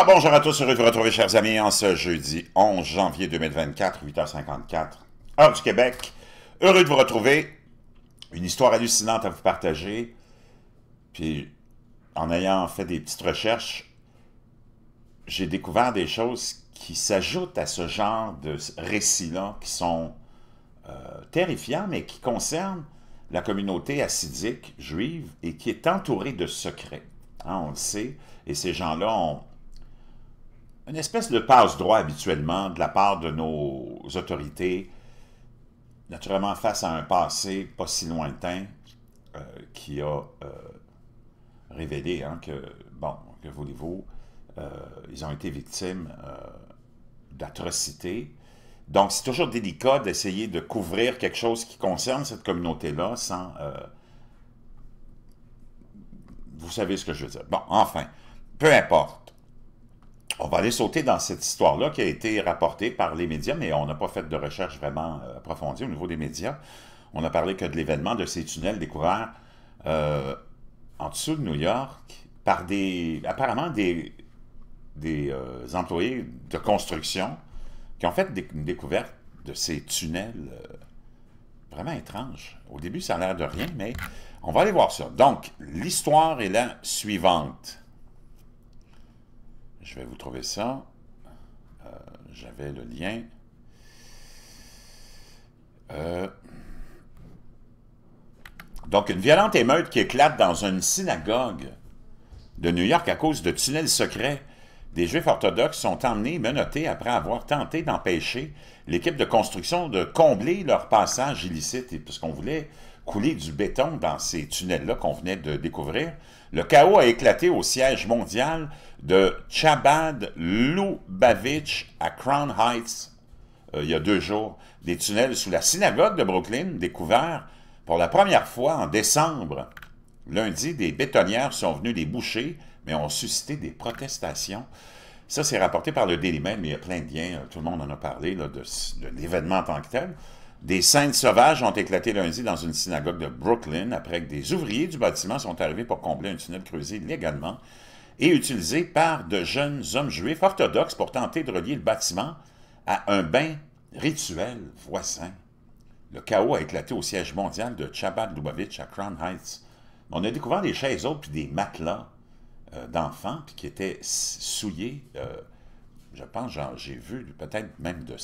Ah, bonjour à tous, heureux de vous retrouver, chers amis, en ce jeudi 11 janvier 2024, 8h54, heure du Québec. Heureux de vous retrouver. Une histoire hallucinante à vous partager. Puis, en ayant fait des petites recherches, j'ai découvert des choses qui s'ajoutent à ce genre de récits-là, qui sont euh, terrifiants, mais qui concernent la communauté assidique juive et qui est entourée de secrets. Hein, on le sait, et ces gens-là ont une espèce de passe-droit habituellement de la part de nos autorités, naturellement face à un passé pas si lointain euh, qui a euh, révélé hein, que, bon, que voulez-vous, euh, ils ont été victimes d'atrocités. Donc, c'est toujours délicat d'essayer de couvrir quelque chose qui concerne cette communauté-là sans... vous savez ce que je veux dire. Bon, enfin, peu importe. On va aller sauter dans cette histoire-là qui a été rapportée par les médias, mais on n'a pas fait de recherche vraiment euh, approfondie au niveau des médias. On a parlé que de l'événement de ces tunnels découverts euh, en dessous de New York par des, apparemment des, des euh, employés de construction qui ont fait une découverte de ces tunnels vraiment étranges. Au début, ça a l'air de rien, mais on va aller voir ça. Donc, l'histoire est la suivante. Je vais vous trouver ça. Euh, j'avais le lien. Euh, donc, une violente émeute qui éclate dans une synagogue de New York à cause de tunnels secrets. Des Juifs orthodoxes sont emmenés menottés après avoir tenté d'empêcher l'équipe de construction de combler leur passage illicite, puisqu'on voulait couler du béton dans ces tunnels-là qu'on venait de découvrir. Le chaos a éclaté au siège mondial de Chabad Lubavitch à Crown Heights euh, il y a deux jours. Des tunnels sous la synagogue de Brooklyn, découverts pour la première fois en décembre. Lundi, des bétonnières sont venues les boucher, mais ont suscité des protestations. Ça, c'est rapporté par le Daily Mail, mais il y a plein de liens, euh, tout le monde en a parlé, là, de l'événement en tant que tel. Des scènes sauvages ont éclaté lundi dans une synagogue de Brooklyn après que des ouvriers du bâtiment sont arrivés pour combler un tunnel creusé légalement et utilisé par de jeunes hommes juifs orthodoxes pour tenter de relier le bâtiment à un bain rituel voisin. Le chaos a éclaté au siège mondial de Chabad Lubavitch à Crown Heights. On a découvert des chaises hautes puis des matelas euh, d'enfants qui étaient souillés. Euh, je pense, j'ai vu peut-être même de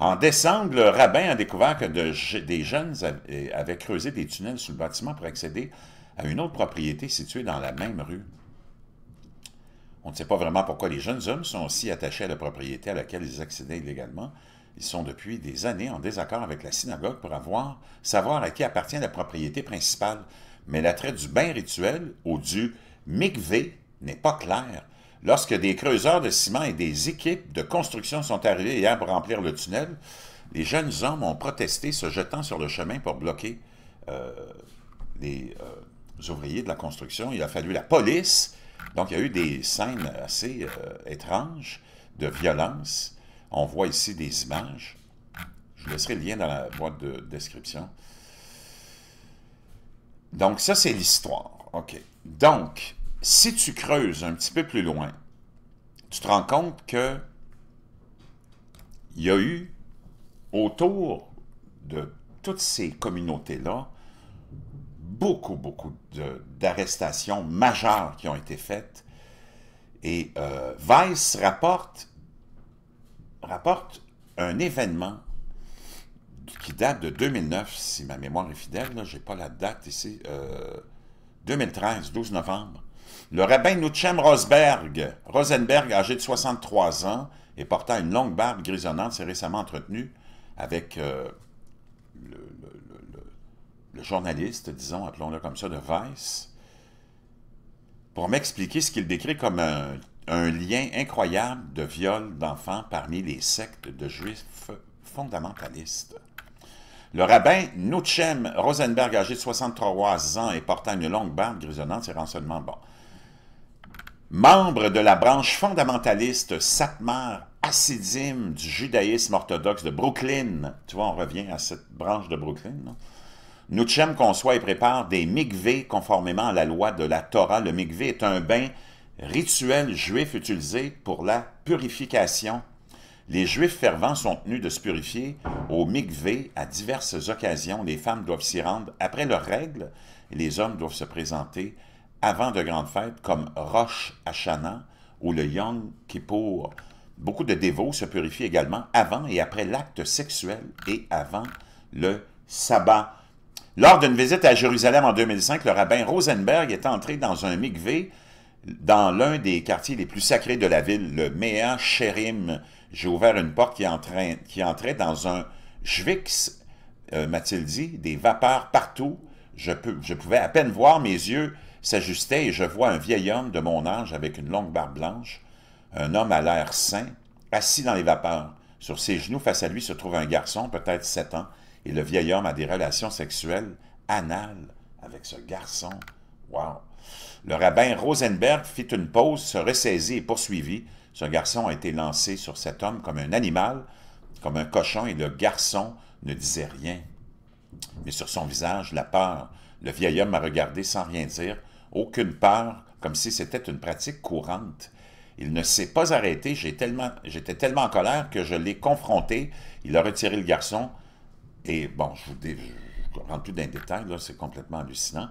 En décembre, le rabbin a découvert que des jeunes euh, avaient creusé des tunnels sous le bâtiment pour accéder à une autre propriété située dans la même rue. On ne sait pas vraiment pourquoi les jeunes hommes sont si attachés à la propriété à laquelle ils accédaient illégalement. Ils sont depuis des années en désaccord avec la synagogue pour savoir à qui appartient la propriété principale. Mais l'attrait du bain rituel ou du Mikvé n'est pas clair Lorsque des creuseurs de ciment et des équipes de construction sont arrivés hier pour remplir le tunnel, les jeunes hommes ont protesté, se jetant sur le chemin pour bloquer euh, les euh, ouvriers de la construction. Il a fallu la police. Donc, il y a eu des scènes assez euh, étranges de violence. On voit ici des images. Je laisserai le lien dans la boîte de description. Donc, ça, c'est l'histoire. OK. Donc, si tu creuses un petit peu plus loin, tu te rends compte que il y a eu autour de toutes ces communautés-là beaucoup, beaucoup d'arrestations majeures qui ont été faites. Et Weiss euh, rapporte, rapporte un événement qui date de 2009, si ma mémoire est fidèle, je n'ai pas la date ici, 2013, euh, 12 novembre, le rabbin Nuchem Rosberg, Rosenberg, âgé de 63 ans et portant une longue barbe grisonnante, s'est récemment entretenu avec euh, le, journaliste, disons, appelons-le comme ça, de Weiss, pour m'expliquer ce qu'il décrit comme un, lien incroyable de viol d'enfants parmi les sectes de juifs fondamentalistes. Le rabbin Nuchem Rosenberg, âgé de 63 ans et portant une longue barbe grisonnante, s'est renseignement bon. Membre de la branche fondamentaliste Satmar assidim du judaïsme orthodoxe de Brooklyn, tu vois, on revient à cette branche de Brooklyn, non? conçoit et prépare des mikveh conformément à la loi de la Torah. Le mikvé est un bain rituel juif utilisé pour la purification. Les juifs fervents sont tenus de se purifier au mikvé à diverses occasions. Les femmes doivent s'y rendre après leurs règles les hommes doivent se présenter avant de grandes fêtes, comme Rosh Hashanah ou le Yom Kippour. Beaucoup de dévots se purifient également avant et après l'acte sexuel et avant le sabbat. Lors d'une visite à Jérusalem en 2005, le rabbin Rosenberg est entré dans un mikvé dans l'un des quartiers les plus sacrés de la ville, le Mea Sherim. J'ai ouvert une porte qui, entrait, qui entrait dans un Schwix, euh, m'a-t-il dit, des vapeurs partout. Je, peux, je pouvais à peine voir mes yeux s'ajustait et je vois un vieil homme de mon âge avec une longue barbe blanche, un homme à l'air sain, assis dans les vapeurs. Sur ses genoux, face à lui, se trouve un garçon, peut-être sept ans, et le vieil homme a des relations sexuelles anales avec ce garçon. Wow! Le rabbin Rosenberg fit une pause, se ressaisit et poursuivit. Ce garçon a été lancé sur cet homme comme un animal, comme un cochon, et le garçon ne disait rien. Mais sur son visage, la peur. Le vieil homme m'a regardé sans rien dire, aucune peur, comme si c'était une pratique courante. Il ne s'est pas arrêté, j'étais tellement, tellement en colère que je l'ai confronté, il a retiré le garçon, et bon, je vous dis, plus d'un détail. c'est complètement hallucinant.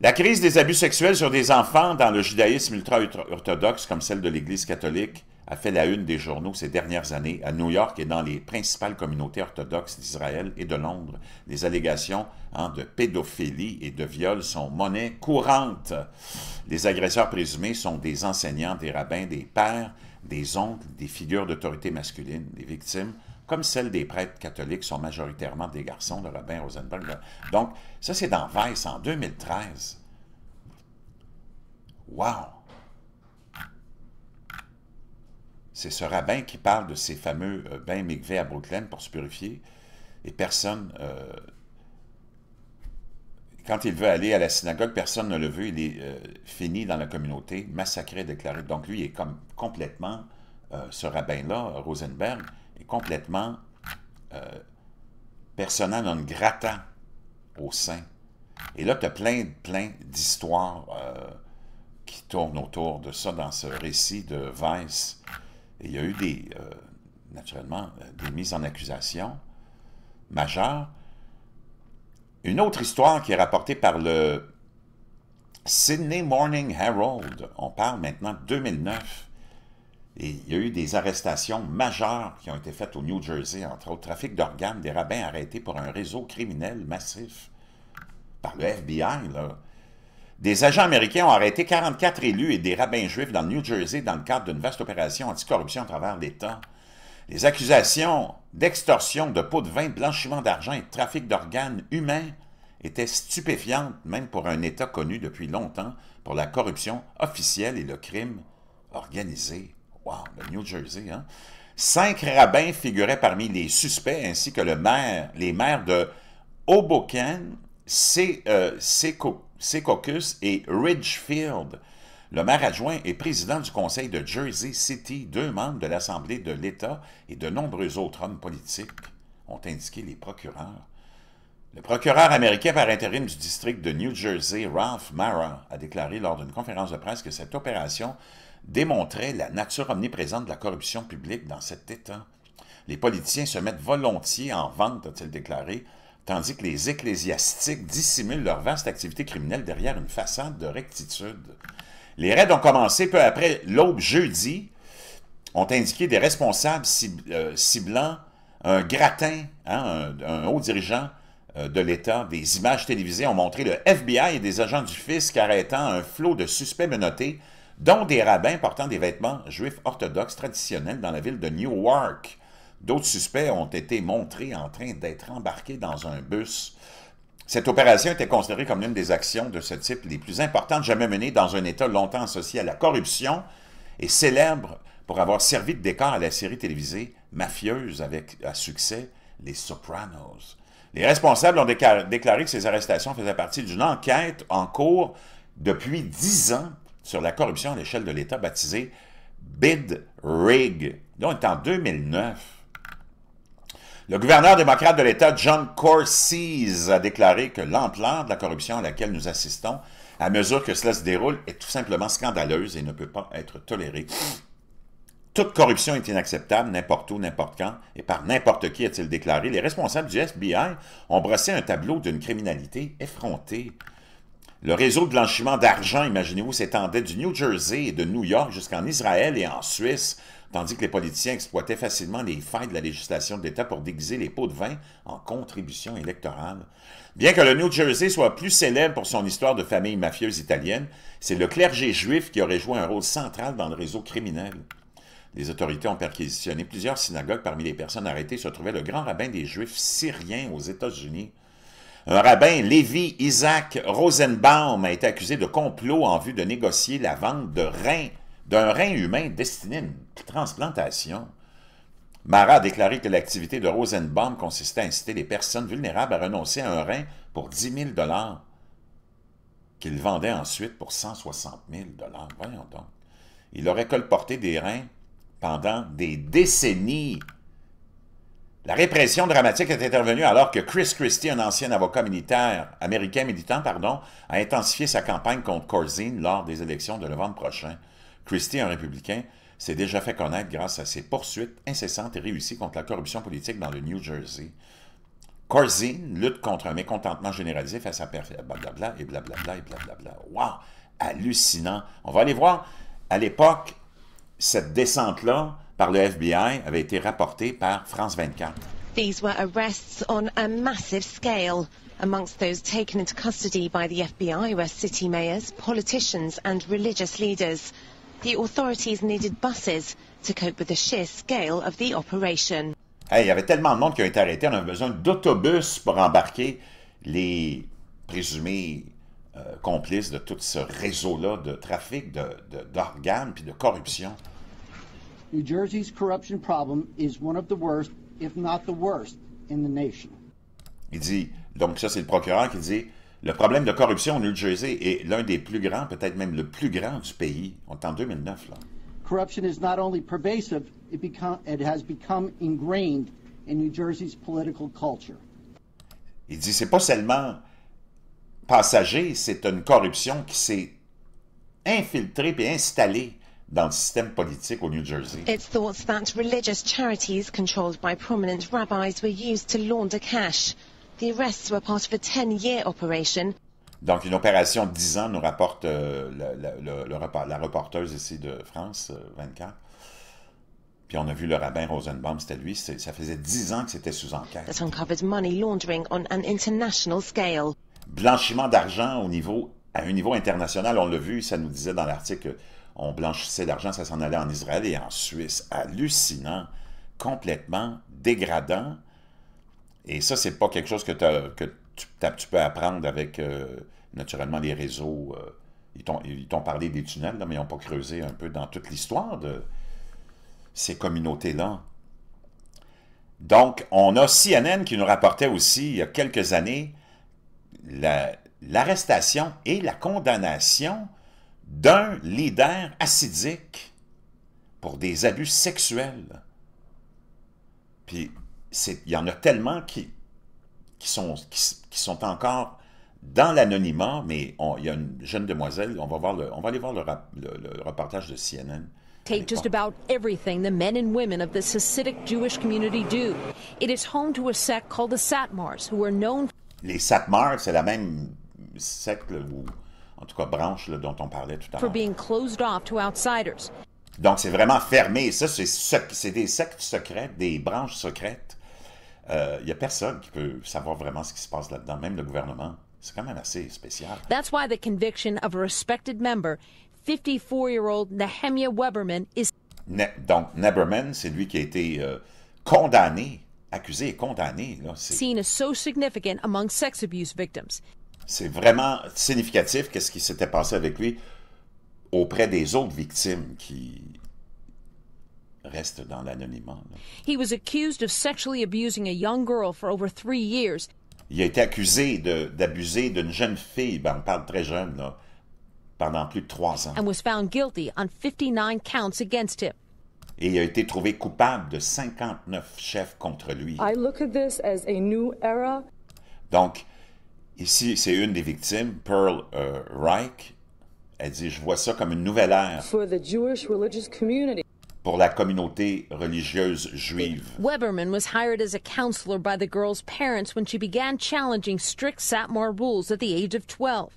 La crise des abus sexuels sur des enfants dans le judaïsme ultra-orthodoxe, comme celle de l'Église catholique, a fait la une des journaux ces dernières années à New York et dans les principales communautés orthodoxes d'Israël et de Londres. Les allégations hein, de pédophilie et de viol sont monnaie courante. Les agresseurs présumés sont des enseignants, des rabbins, des pères, des oncles, des figures d'autorité masculine. des victimes, comme celles des prêtres catholiques, sont majoritairement des garçons, de rabbin Rosenberg. Donc, ça c'est dans Vice, en 2013. Waouh! C'est ce rabbin qui parle de ces fameux euh, bains mikveh à Brooklyn pour se purifier. Et personne, euh, quand il veut aller à la synagogue, personne ne le veut. Il est euh, fini dans la communauté, massacré, déclaré. Donc lui est comme complètement, ce rabbin-là, Rosenberg, est complètement persona non grata au sein. Et là, tu as plein, plein d'histoires qui tournent autour de ça dans ce récit de Weiss il y a eu des, euh, naturellement, euh, des mises en accusation majeures. Une autre histoire qui est rapportée par le Sydney Morning Herald, on parle maintenant de 2009, et il y a eu des arrestations majeures qui ont été faites au New Jersey, entre autres trafic d'organes, des rabbins arrêtés pour un réseau criminel massif par le FBI, là, des agents américains ont arrêté 44 élus et des rabbins juifs dans le New Jersey dans le cadre d'une vaste opération anticorruption à travers l'État. Les accusations d'extorsion, de pots de vin, de blanchiment d'argent et de trafic d'organes humains étaient stupéfiantes, même pour un État connu depuis longtemps pour la corruption officielle et le crime organisé. Wow, le New Jersey, hein? Cinq rabbins figuraient parmi les suspects, ainsi que le maire, les maires de Hoboken, euh, Sekoku, caucus et Ridgefield. Le maire adjoint et président du conseil de Jersey City. Deux membres de l'Assemblée de l'État et de nombreux autres hommes politiques ont indiqué les procureurs. Le procureur américain par intérim du district de New Jersey, Ralph Mara, a déclaré lors d'une conférence de presse que cette opération démontrait la nature omniprésente de la corruption publique dans cet État. Les politiciens se mettent volontiers en vente, a-t-il déclaré, tandis que les ecclésiastiques dissimulent leur vaste activité criminelle derrière une façade de rectitude. Les raids ont commencé peu après l'aube jeudi, ont indiqué des responsables euh, ciblant un gratin, hein, un, un, haut dirigeant euh, de l'État. Des images télévisées ont montré le FBI et des agents du fisc arrêtant un flot de suspects menottés, dont des rabbins portant des vêtements juifs orthodoxes traditionnels dans la ville de Newark. D'autres suspects ont été montrés en train d'être embarqués dans un bus. Cette opération était considérée comme l'une des actions de ce type les plus importantes jamais menées dans un État longtemps associé à la corruption et célèbre pour avoir servi de décor à la série télévisée mafieuse avec à succès Les Sopranos. Les responsables ont déclaré que ces arrestations faisaient partie d'une enquête en cours depuis dix ans sur la corruption à l'échelle de l'État baptisée Bid Rig. dont en 2009. Le gouverneur démocrate de l'État, John Corzine, a déclaré que l'ampleur de la corruption à laquelle nous assistons, à mesure que cela se déroule, est tout simplement scandaleuse et ne peut pas être tolérée. Toute corruption est inacceptable, n'importe où, n'importe quand, et par n'importe qui, a-t-il déclaré. Les responsables du FBI ont brossé un tableau d'une criminalité effrontée. Le réseau de blanchiment d'argent, imaginez-vous, s'étendait du New Jersey et de New York jusqu'en Israël et en Suisse tandis que les politiciens exploitaient facilement les failles de la législation de l'État pour déguiser les pots de vin en contributions électorales. Bien que le New Jersey soit plus célèbre pour son histoire de famille mafieuse italienne, c'est le clergé juif qui aurait joué un rôle central dans le réseau criminel. Les autorités ont perquisitionné plusieurs synagogues. Parmi les personnes arrêtées se trouvait le grand rabbin des Juifs syriens aux États-Unis. Un rabbin, Lévi Isaac Rosenbaum, a été accusé de complot en vue de négocier la vente de reins d'un rein humain destiné à une transplantation. Mara a déclaré que l'activité de Rosenbaum consistait à inciter les personnes vulnérables à renoncer à un rein pour 10 000 qu'il vendait ensuite pour 160 000 Voyons donc. Il aurait colporté des reins pendant des décennies. La répression dramatique est intervenue alors que Chris Christie, un ancien avocat militaire américain militant, pardon, a intensifié sa campagne contre Corzine lors des élections de novembre prochain. Christie, un républicain, s'est déjà fait connaître grâce à ses poursuites incessantes et réussies contre la corruption politique dans le New Jersey. Corzine lutte contre un mécontentement généralisé face à blablabla et blablabla et blablabla. Wow! Hallucinant! On va aller voir. À l'époque, cette descente-là par le FBI avait été rapportée par France 24. These were arrests on a massive scale. Amongst those taken into custody by the FBI were city mayors, politicians and religious leaders. The authorities needed buses to cope with the sheer scale of the operation. Hey, il y avait tellement de monde qui a été arrêté, on avait besoin d'autobus pour embarquer les présumés euh, complices de tout ce réseau-là de trafic d'organes de, de puis de corruption. New Jersey's corruption problem is one of the worst, if not the worst, in the nation. Il dit, donc ça c'est le procureur qui dit, le problème de corruption au New Jersey est l'un des plus grands, peut-être même le plus grand du pays. On est en 2009, là. Corruption is not only pervasive, it, become, it has become ingrained in New Jersey's political culture. Il dit c'est pas seulement passager, c'est une corruption qui s'est infiltrée et installée dans le système politique au New Jersey. It's thought that religious charities controlled by prominent rabbis were used to launder cash operation. Donc, une opération de 10 ans nous rapporte euh, la, la, reporteuse ici de France, 24. Euh, Puis on a vu le rabbin Rosenbaum, c'était lui. Ça faisait 10 ans que c'était sous enquête. money laundering on an international scale. Blanchiment d'argent au niveau, à un niveau international, on l'a vu, ça nous disait dans l'article, on blanchissait l'argent, ça s'en allait en Israël et en Suisse. Hallucinant, complètement dégradant et ça, c'est pas quelque chose que, tu, peux apprendre avec, euh, naturellement, les réseaux. Euh, ils t'ont parlé des tunnels, mais ils n'ont pas creusé un peu dans toute l'histoire de ces communautés-là. Donc, on a CNN qui nous rapportait aussi, il y a quelques années, l'arrestation et la condamnation d'un leader acidique pour des abus sexuels. Puis il y en a tellement qui, qui, sont, qui, qui sont encore dans l'anonymat, mais on, il y a une jeune demoiselle, on va, voir le, on va aller voir le, rap, le, le reportage de CNN. Take just about everything the men and women of the Hasidic Jewish community do. It is home to a sect called the Satmars, who are known. Les Satmars, c'est la même secte ou en tout cas branche là, dont on parlait tout à l'heure. For being closed off to outsiders. Donc c'est vraiment fermé. Ça, c'est des sectes secrètes, des branches secrètes il euh, n'y a personne qui peut savoir vraiment ce qui se passe là-dedans, même le gouvernement. C'est quand même assez spécial. That's why the conviction of a respected member, 54-year-old Weberman, is... donc, Neberman, c'est lui qui a été euh, condamné, accusé et condamné. significant C'est vraiment significatif qu'est-ce qui s'était passé avec lui auprès des autres victimes qui reste dans l'anonymat. He was accused of sexually abusing a young girl for over three years. Il a été accusé d'abuser d'une jeune fille, ben on parle très jeune, là, pendant plus de trois ans. And was found guilty on 59 counts against him. Et il a été trouvé coupable de 59 chefs contre lui. I look at this as a new era. Donc, ici, c'est une des victimes, Pearl euh, Reich. Elle dit, je vois ça comme une nouvelle ère. For the Jewish religious community pour la communauté religieuse juive. Weberman was hired as a counselor by the girl's parents when she began challenging strict Satmar rules at the age of 12.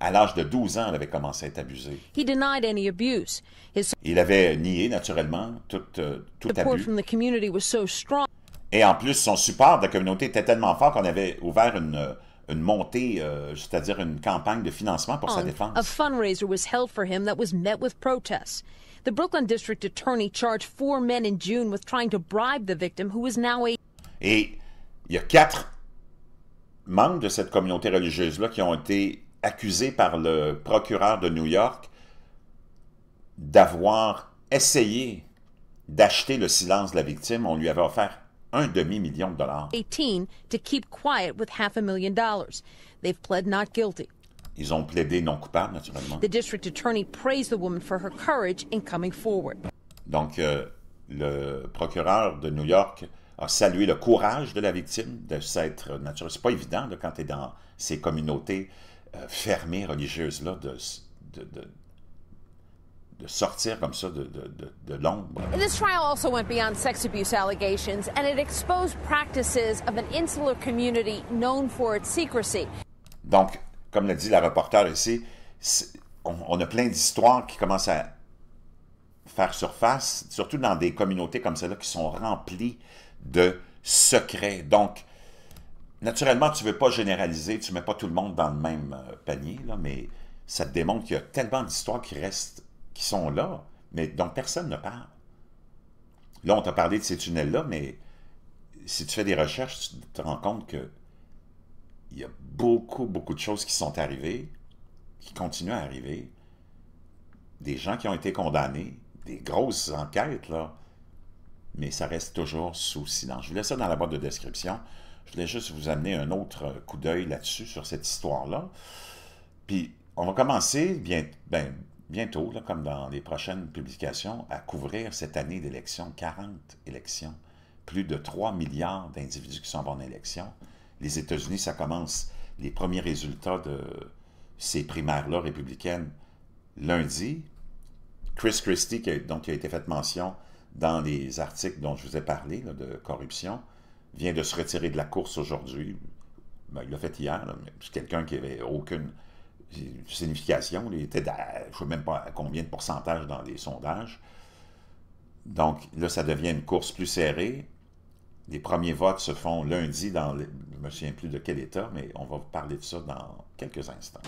À l'âge de 12 ans, elle avait commencé à être abusée. He denied any abuse. His... Il avait nié naturellement tout, euh, tout abus. From the community was so strong. Et en plus, son support de la communauté était tellement fort qu'on avait ouvert une, une montée, euh, c'est-à-dire une campagne de financement pour sa défense. A fundraiser was held for him that was met with protests. The Brooklyn District Attorney charged four men in June with trying to bribe the victim, who is now a... Et il y a quatre membres de cette communauté religieuse-là qui ont été accusés par le procureur de New York d'avoir essayé d'acheter le silence de la victime. On lui avait offert un demi-million de dollars. 18 to keep quiet with half a million dollars. They've pled not guilty. Ils ont plaidé non coupable, naturellement. The district attorney praised the woman for her courage in coming forward. Donc, euh, le procureur de New York a salué le courage de la victime de s'être naturelle. C'est pas évident là, quand tu es dans ces communautés euh, fermées religieuses-là de, de, de de sortir comme ça de, de, de, de l'ombre. This trial also went beyond sex abuse allegations and it exposed practices of an insular community known for its secrecy. Donc, comme l'a dit la reporter ici, on, a plein d'histoires qui commencent à faire surface, surtout dans des communautés comme celle-là qui sont remplies de secrets. Donc, naturellement, tu ne veux pas généraliser, tu ne mets pas tout le monde dans le même euh, panier, là, mais ça te démontre qu'il y a tellement d'histoires qui restent, qui sont là, mais dont personne ne parle. Là, on t'a parlé de ces tunnels-là, mais si tu fais des recherches, tu te rends compte que il y a beaucoup, beaucoup de choses qui sont arrivées, qui continuent à arriver. Des gens qui ont été condamnés, des grosses enquêtes, là. Mais ça reste toujours sous silence. Je vous laisse ça dans la boîte de description. Je voulais juste vous amener un autre coup d'œil là-dessus, sur cette histoire-là. Puis, on va commencer ben, bientôt, comme dans les prochaines publications, à couvrir cette année d'élections, 40 élections, plus de 3 milliards d'individus qui sont en élection les États-Unis, ça commence les premiers résultats de ces primaires-là républicaines lundi. Chris Christie, dont il a été fait mention dans les articles dont je vous ai parlé, de corruption, vient de se retirer de la course aujourd'hui. Ben, il l'a fait hier, c'est quelqu'un qui n'avait aucune signification. Il était, à, je ne sais même pas à combien de pourcentage dans les sondages. Donc là, ça devient une course plus serrée les premiers votes se font lundi dans, je ne me souviens plus de quel État, mais on va parler de ça dans quelques instants.